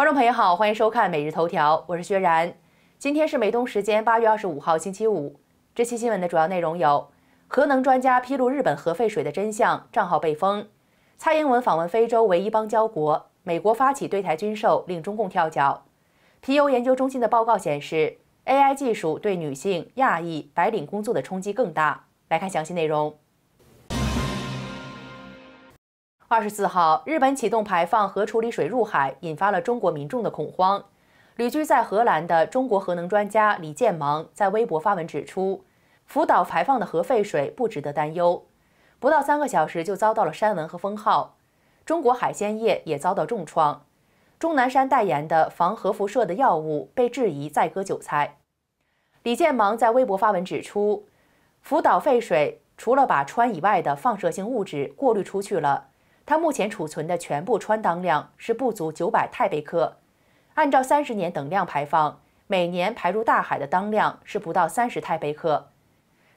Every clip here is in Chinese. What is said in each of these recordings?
观众朋友好，欢迎收看《每日头条》，我是薛然。今天是美东时间八月二十五号星期五。这期新闻的主要内容有：核能专家披露日本核废水的真相，账号被封；蔡英文访问非洲唯一邦交国，美国发起对台军售令中共跳脚；皮尤研究中心的报告显示，AI 技术对女性、亚裔、白领工作的冲击更大。来看详细内容。二十四号，日本启动排放核处理水入海，引发了中国民众的恐慌。旅居在荷兰的中国核能专家李建芒在微博发文指出，福岛排放的核废水不值得担忧。不到三个小时就遭到了删文和封号，中国海鲜业也遭到重创。钟南山代言的防核辐射的药物被质疑在割韭菜。李建芒在微博发文指出，福岛废水除了把氚以外的放射性物质过滤出去了。它目前储存的全部穿当量是不足九百太贝克，按照三十年等量排放，每年排入大海的当量是不到三十太贝克。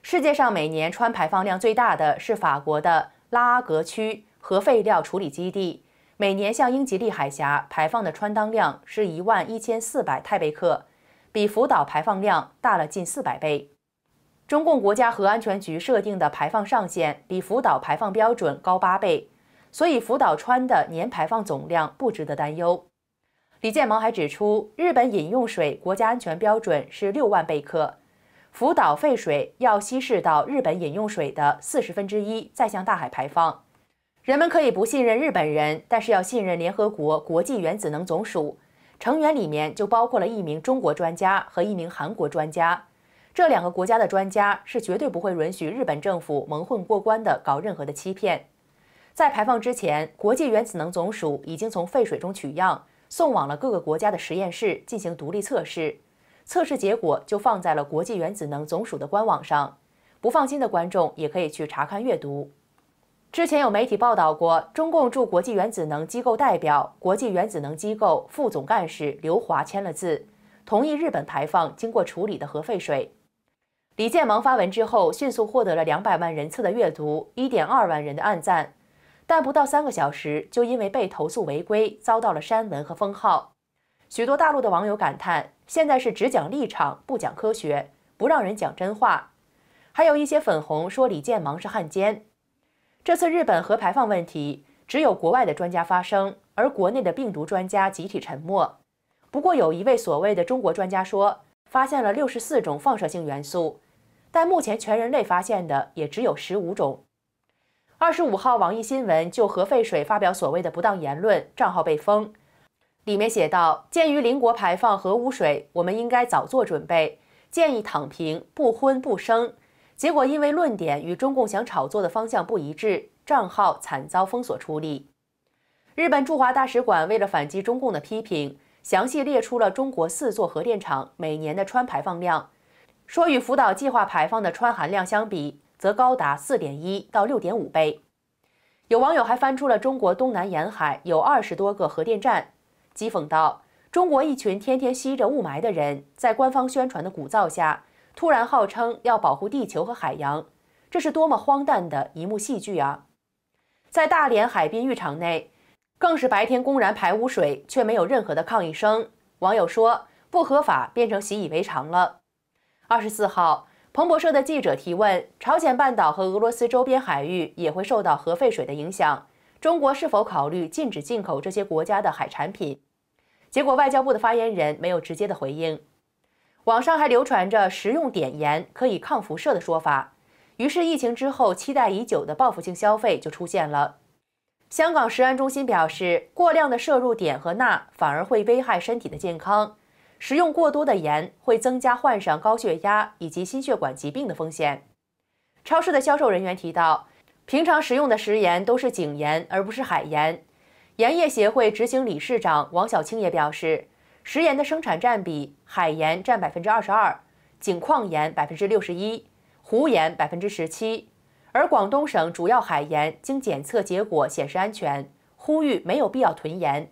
世界上每年穿排放量最大的是法国的拉阿格区核废料处理基地，每年向英吉利海峡排放的穿当量是一万一千四百太贝克，比福岛排放量大了近四百倍。中共国家核安全局设定的排放上限比福岛排放标准高八倍。所以福岛川的年排放总量不值得担忧。李建萌还指出，日本饮用水国家安全标准是六万贝克，福岛废水要稀释到日本饮用水的四十分之一，再向大海排放。人们可以不信任日本人，但是要信任联合国国际原子能总署成员里面就包括了一名中国专家和一名韩国专家，这两个国家的专家是绝对不会允许日本政府蒙混过关的，搞任何的欺骗。在排放之前，国际原子能总署已经从废水中取样，送往了各个国家的实验室进行独立测试，测试结果就放在了国际原子能总署的官网上，不放心的观众也可以去查看阅读。之前有媒体报道过，中共驻国际原子能机构代表、国际原子能机构副总干事刘华签了字，同意日本排放经过处理的核废水。李建萌发文之后，迅速获得了两百万人次的阅读，一点二万人的暗赞。但不到三个小时，就因为被投诉违规，遭到了删文和封号。许多大陆的网友感叹：现在是只讲立场，不讲科学，不让人讲真话。还有一些粉红说李建忙是汉奸。这次日本核排放问题，只有国外的专家发声，而国内的病毒专家集体沉默。不过有一位所谓的中国专家说，发现了六十四种放射性元素，但目前全人类发现的也只有十五种。二十五号，网易新闻就核废水发表所谓的不当言论，账号被封。里面写道：“鉴于邻国排放核污水，我们应该早做准备，建议躺平，不婚不生。”结果因为论点与中共想炒作的方向不一致，账号惨遭封锁处理。日本驻华大使馆为了反击中共的批评，详细列出了中国四座核电厂每年的氚排放量，说与福岛计划排放的氚含量相比。则高达四点一到六点五倍。有网友还翻出了中国东南沿海有二十多个核电站，讥讽道：“中国一群天天吸着雾霾的人，在官方宣传的鼓噪下，突然号称要保护地球和海洋，这是多么荒诞的一幕戏剧啊！”在大连海滨浴场内，更是白天公然排污水，却没有任何的抗议声。网友说：“不合法变成习以为常了。”二十四号。彭博社的记者提问：朝鲜半岛和俄罗斯周边海域也会受到核废水的影响？中国是否考虑禁止进口这些国家的海产品？结果，外交部的发言人没有直接的回应。网上还流传着食用碘盐可以抗辐射的说法，于是疫情之后期待已久的报复性消费就出现了。香港食安中心表示，过量的摄入碘和钠反而会危害身体的健康。食用过多的盐会增加患上高血压以及心血管疾病的风险。超市的销售人员提到，平常食用的食盐都是井盐，而不是海盐。盐业协会执行理事长王小青也表示，食盐的生产占比，海盐占百分之二十二，井矿盐百分之六十一，湖盐百分之十七。而广东省主要海盐经检测结果显示安全，呼吁没有必要囤盐。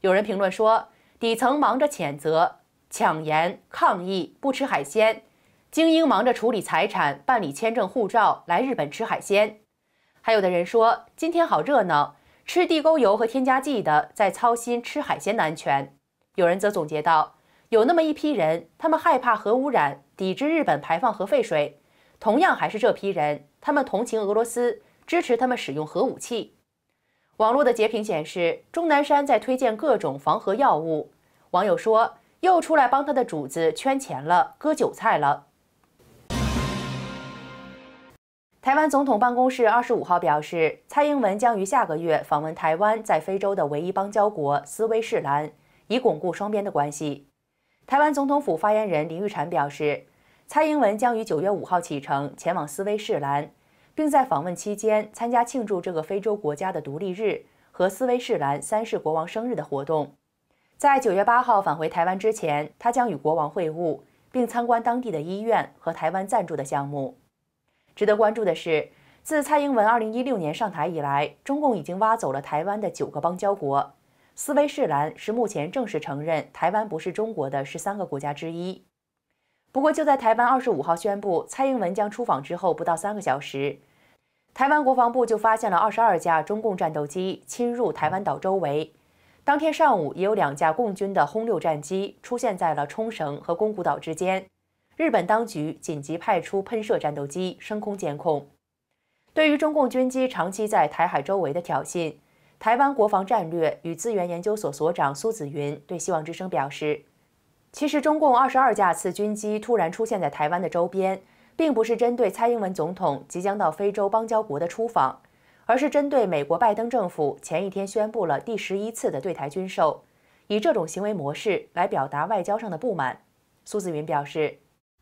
有人评论说。底层忙着谴责、抢盐、抗议，不吃海鲜；精英忙着处理财产、办理签证、护照，来日本吃海鲜。还有的人说：“今天好热闹，吃地沟油和添加剂的在操心吃海鲜的安全。”有人则总结道：“有那么一批人，他们害怕核污染，抵制日本排放核废水；同样还是这批人，他们同情俄罗斯，支持他们使用核武器。”网络的截屏显示，钟南山在推荐各种防核药物。网友说：“又出来帮他的主子圈钱了，割韭菜了。”台湾总统办公室二十五号表示，蔡英文将于下个月访问台湾在非洲的唯一邦交国斯威士兰，以巩固双边的关系。台湾总统府发言人林玉婵表示，蔡英文将于九月五号启程前往斯威士兰。并在访问期间参加庆祝这个非洲国家的独立日和斯威士兰三世国王生日的活动。在九月八号返回台湾之前，他将与国王会晤，并参观当地的医院和台湾赞助的项目。值得关注的是，自蔡英文二零一六年上台以来，中共已经挖走了台湾的九个邦交国。斯威士兰是目前正式承认台湾不是中国的十三个国家之一。不过，就在台湾二十五号宣布蔡英文将出访之后不到三个小时，台湾国防部就发现了二十二架中共战斗机侵入台湾岛周围。当天上午，也有两架共军的轰六战机出现在了冲绳和宫古岛之间。日本当局紧急派出喷射战斗机升空监控。对于中共军机长期在台海周围的挑衅，台湾国防战略与资源研究所所长苏子云对《希望之声》表示。其实，中共二十二架次军机突然出现在台湾的周边，并不是针对蔡英文总统即将到非洲邦交国的出访，而是针对美国拜登政府前一天宣布了第十一次的对台军售，以这种行为模式来表达外交上的不满。苏子云表示，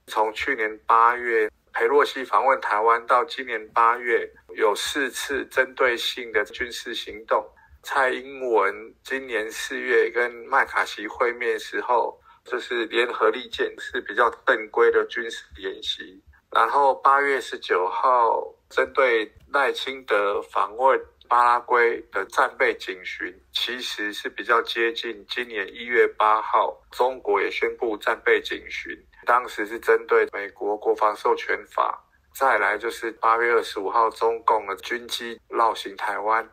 从去年八月裴洛西访问台湾到今年八月，有四次针对性的军事行动。蔡英文今年四月跟麦卡锡会面时候。就是联合利剑是比较正规的军事演习，然后八月十九号针对赖清德访问巴拉圭的战备警巡，其实是比较接近今年一月八号中国也宣布战备警巡，当时是针对美国国防授权法。再来就是八月二十五号中共的军机绕行台湾，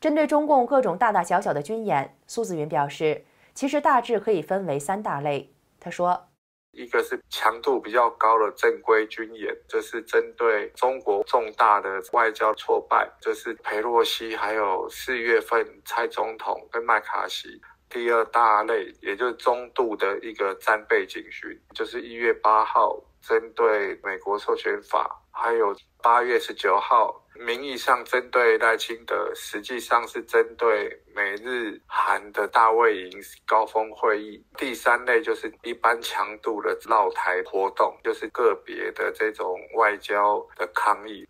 针对中共各种大大小小的军演，苏子云表示。其实大致可以分为三大类。他说，一个是强度比较高的正规军演，这是针对中国重大的外交挫败，就是佩洛西还有四月份蔡总统跟麦卡锡。第二大类，也就是中度的一个战备警巡，就是一月八号针对美国授权法。还有八月十九号，名义上针对赖清德，实际上是针对美日韩的大卫营高峰会议。第三类就是一般强度的绕台活动，就是个别的这种外交的抗议。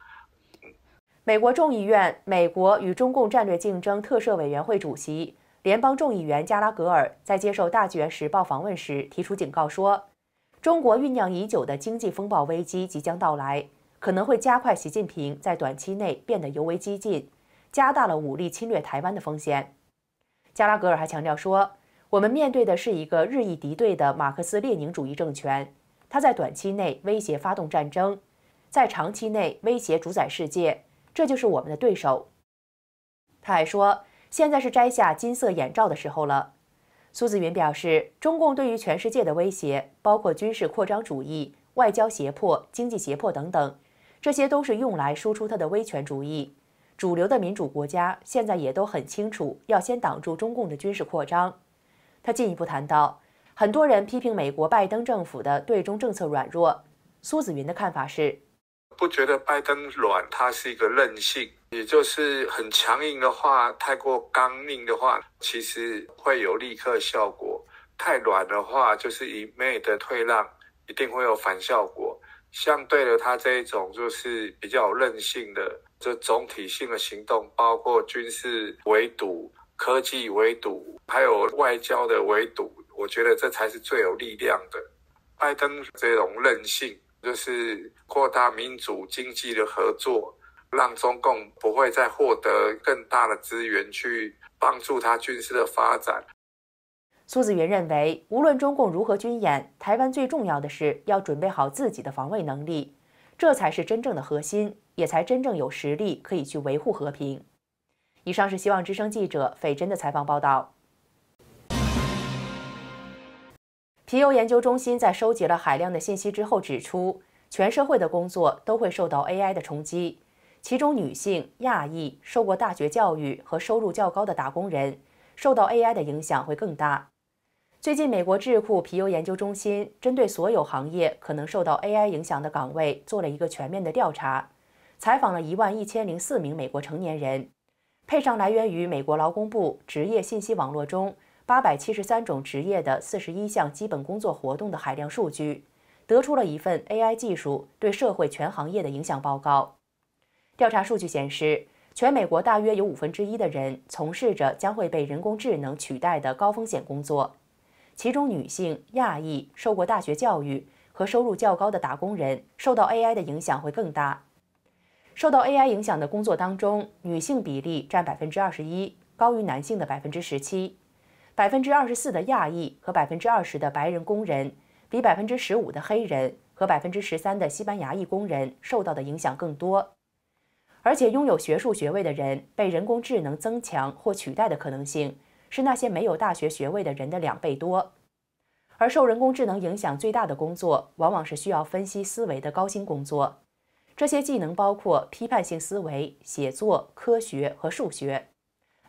美国众议院美国与中共战略竞争特设委员会主席、联邦众议员加拉格尔在接受《大纪元时报》访问时提出警告说：“中国酝酿已久的经济风暴危机即将到来。”可能会加快习近平在短期内变得尤为激进，加大了武力侵略台湾的风险。加拉格尔还强调说，我们面对的是一个日益敌对的马克思列宁主义政权，他在短期内威胁发动战争，在长期内威胁主宰世界，这就是我们的对手。他还说，现在是摘下金色眼罩的时候了。苏子云表示，中共对于全世界的威胁包括军事扩张主义、外交胁迫、经济胁迫等等。这些都是用来输出他的威权主义。主流的民主国家现在也都很清楚，要先挡住中共的军事扩张。他进一步谈到，很多人批评美国拜登政府的对中政策软弱。苏子云的看法是，不觉得拜登软，他是一个任性，也就是很强硬的话，太过刚硬的话，其实会有立刻效果；太软的话，就是一昧的退让，一定会有反效果。相对的，他这一种就是比较任性的，这总体性的行动，包括军事围堵、科技围堵，还有外交的围堵，我觉得这才是最有力量的。拜登这种任性，就是扩大民主经济的合作，让中共不会再获得更大的资源去帮助他军事的发展。苏子云认为，无论中共如何军演，台湾最重要的是要准备好自己的防卫能力，这才是真正的核心，也才真正有实力可以去维护和平。以上是希望之声记者斐珍的采访报道。皮尤研究中心在收集了海量的信息之后指出，全社会的工作都会受到 AI 的冲击，其中女性、亚裔、受过大学教育和收入较高的打工人受到 AI 的影响会更大。最近，美国智库皮尤研究中心针对所有行业可能受到 AI 影响的岗位做了一个全面的调查，采访了一万一千零四名美国成年人，配上来源于美国劳工部职业信息网络中八百七十三种职业的四十一项基本工作活动的海量数据，得出了一份 AI 技术对社会全行业的影响报告。调查数据显示，全美国大约有五分之一的人从事着将会被人工智能取代的高风险工作。其中，女性、亚裔、受过大学教育和收入较高的打工人受到 AI 的影响会更大。受到 AI 影响的工作当中，女性比例占百分之二十一，高于男性的百分之十七。百分之二十四的亚裔和百分之二十的白人工人，比百分之十五的黑人和百分之十三的西班牙裔工人受到的影响更多。而且，拥有学术学位的人被人工智能增强或取代的可能性。是那些没有大学学位的人的两倍多，而受人工智能影响最大的工作，往往是需要分析思维的高薪工作。这些技能包括批判性思维、写作、科学和数学。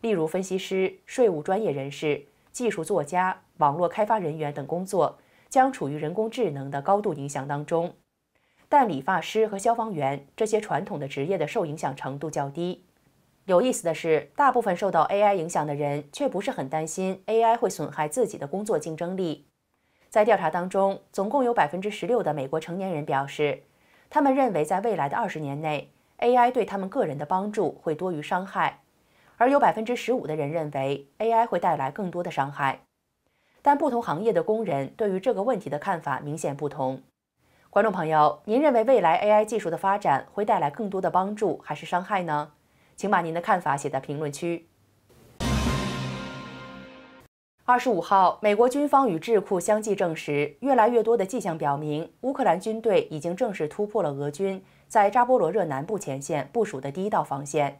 例如，分析师、税务专业人士、技术作家、网络开发人员等工作将处于人工智能的高度影响当中。但理发师和消防员这些传统的职业的受影响程度较低。有意思的是，大部分受到 AI 影响的人却不是很担心 AI 会损害自己的工作竞争力。在调查当中，总共有百分之十六的美国成年人表示，他们认为在未来的二十年内，AI 对他们个人的帮助会多于伤害；而有百分之十五的人认为 AI 会带来更多的伤害。但不同行业的工人对于这个问题的看法明显不同。观众朋友，您认为未来 AI 技术的发展会带来更多的帮助还是伤害呢？请把您的看法写在评论区。二十五号，美国军方与智库相继证实，越来越多的迹象表明，乌克兰军队已经正式突破了俄军在扎波罗热南部前线部署的第一道防线。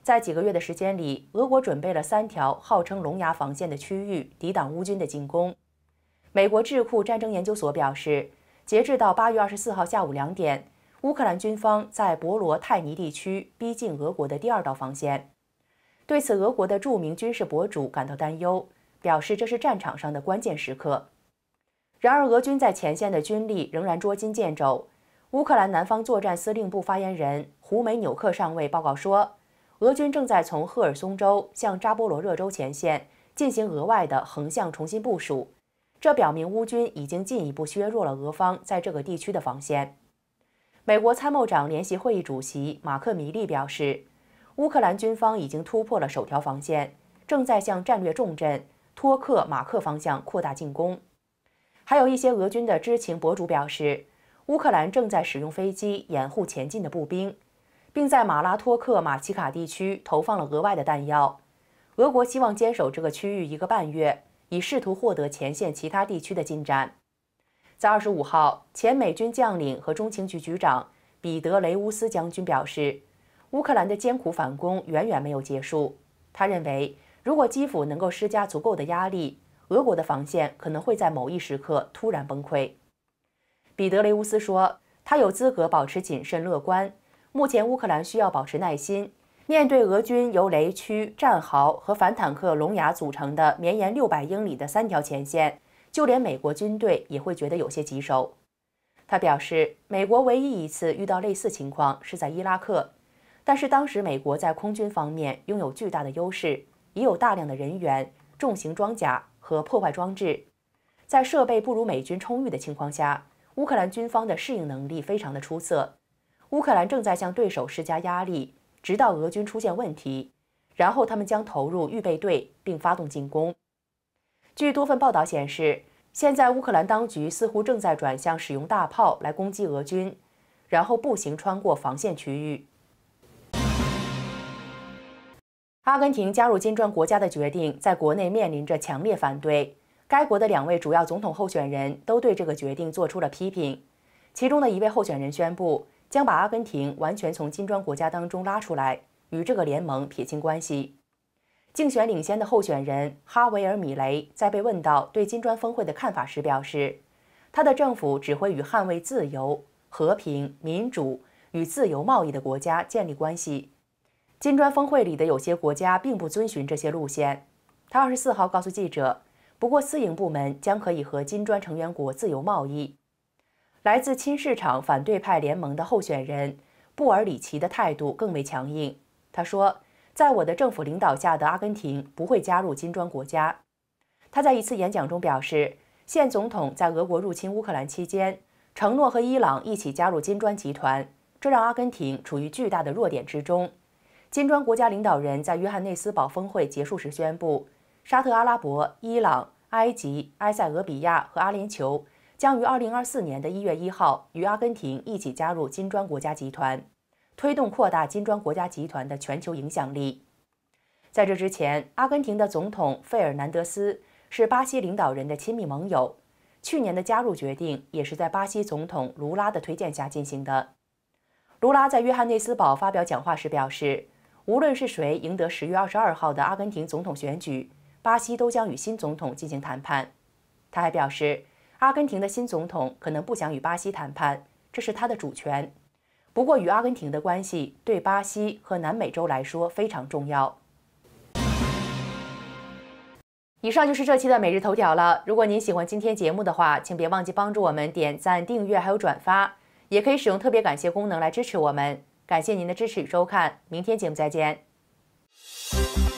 在几个月的时间里，俄国准备了三条号称“龙牙”防线的区域，抵挡乌军的进攻。美国智库战争研究所表示，截至到八月二十四号下午两点。乌克兰军方在博罗泰尼地区逼近俄国的第二道防线，对此，俄国的著名军事博主感到担忧，表示这是战场上的关键时刻。然而，俄军在前线的军力仍然捉襟见肘。乌克兰南方作战司令部发言人胡梅纽克上尉报告说，俄军正在从赫尔松州向扎波罗热州前线进行额外的横向重新部署，这表明乌军已经进一步削弱了俄方在这个地区的防线。美国参谋长联席会议主席马克·米利表示，乌克兰军方已经突破了首条防线，正在向战略重镇托克马克方向扩大进攻。还有一些俄军的知情博主表示，乌克兰正在使用飞机掩护前进的步兵，并在马拉托克马奇卡地区投放了额外的弹药。俄国希望坚守这个区域一个半月，以试图获得前线其他地区的进展。在二十五号，前美军将领和中情局局长彼得雷乌斯将军表示，乌克兰的艰苦反攻远远没有结束。他认为，如果基辅能够施加足够的压力，俄国的防线可能会在某一时刻突然崩溃。彼得雷乌斯说，他有资格保持谨慎乐观。目前，乌克兰需要保持耐心，面对俄军由雷区、战壕和反坦克龙牙组成的绵延六百英里的三条前线。就连美国军队也会觉得有些棘手。他表示，美国唯一一次遇到类似情况是在伊拉克，但是当时美国在空军方面拥有巨大的优势，已有大量的人员、重型装甲和破坏装置。在设备不如美军充裕的情况下，乌克兰军方的适应能力非常的出色。乌克兰正在向对手施加压力，直到俄军出现问题，然后他们将投入预备队并发动进攻。据多份报道显示，现在乌克兰当局似乎正在转向使用大炮来攻击俄军，然后步行穿过防线区域。阿根廷加入金砖国家的决定在国内面临着强烈反对，该国的两位主要总统候选人都对这个决定做出了批评。其中的一位候选人宣布将把阿根廷完全从金砖国家当中拉出来，与这个联盟撇清关系。竞选领先的候选人哈维尔·米雷在被问到对金砖峰会的看法时表示，他的政府只会与捍卫自由、和平、民主与自由贸易的国家建立关系。金砖峰会里的有些国家并不遵循这些路线。他二十四号告诉记者，不过私营部门将可以和金砖成员国自由贸易。来自亲市场反对派联盟的候选人布尔里奇的态度更为强硬，他说。在我的政府领导下的阿根廷不会加入金砖国家。他在一次演讲中表示，现总统在俄国入侵乌克兰期间承诺和伊朗一起加入金砖集团，这让阿根廷处于巨大的弱点之中。金砖国家领导人，在约翰内斯堡峰会结束时宣布，沙特阿拉伯、伊朗、埃及、埃塞俄比亚和阿联酋将于2024年的一月一号与阿根廷一起加入金砖国家集团。推动扩大金砖国家集团的全球影响力。在这之前，阿根廷的总统费尔南德斯是巴西领导人的亲密盟友。去年的加入决定也是在巴西总统卢拉的推荐下进行的。卢拉在约翰内斯堡发表讲话时表示，无论是谁赢得十月二十二号的阿根廷总统选举，巴西都将与新总统进行谈判。他还表示，阿根廷的新总统可能不想与巴西谈判，这是他的主权。不过，与阿根廷的关系对巴西和南美洲来说非常重要。以上就是这期的每日头条了。如果您喜欢今天节目的话，请别忘记帮助我们点赞、订阅还有转发，也可以使用特别感谢功能来支持我们。感谢您的支持与收看，明天节目再见。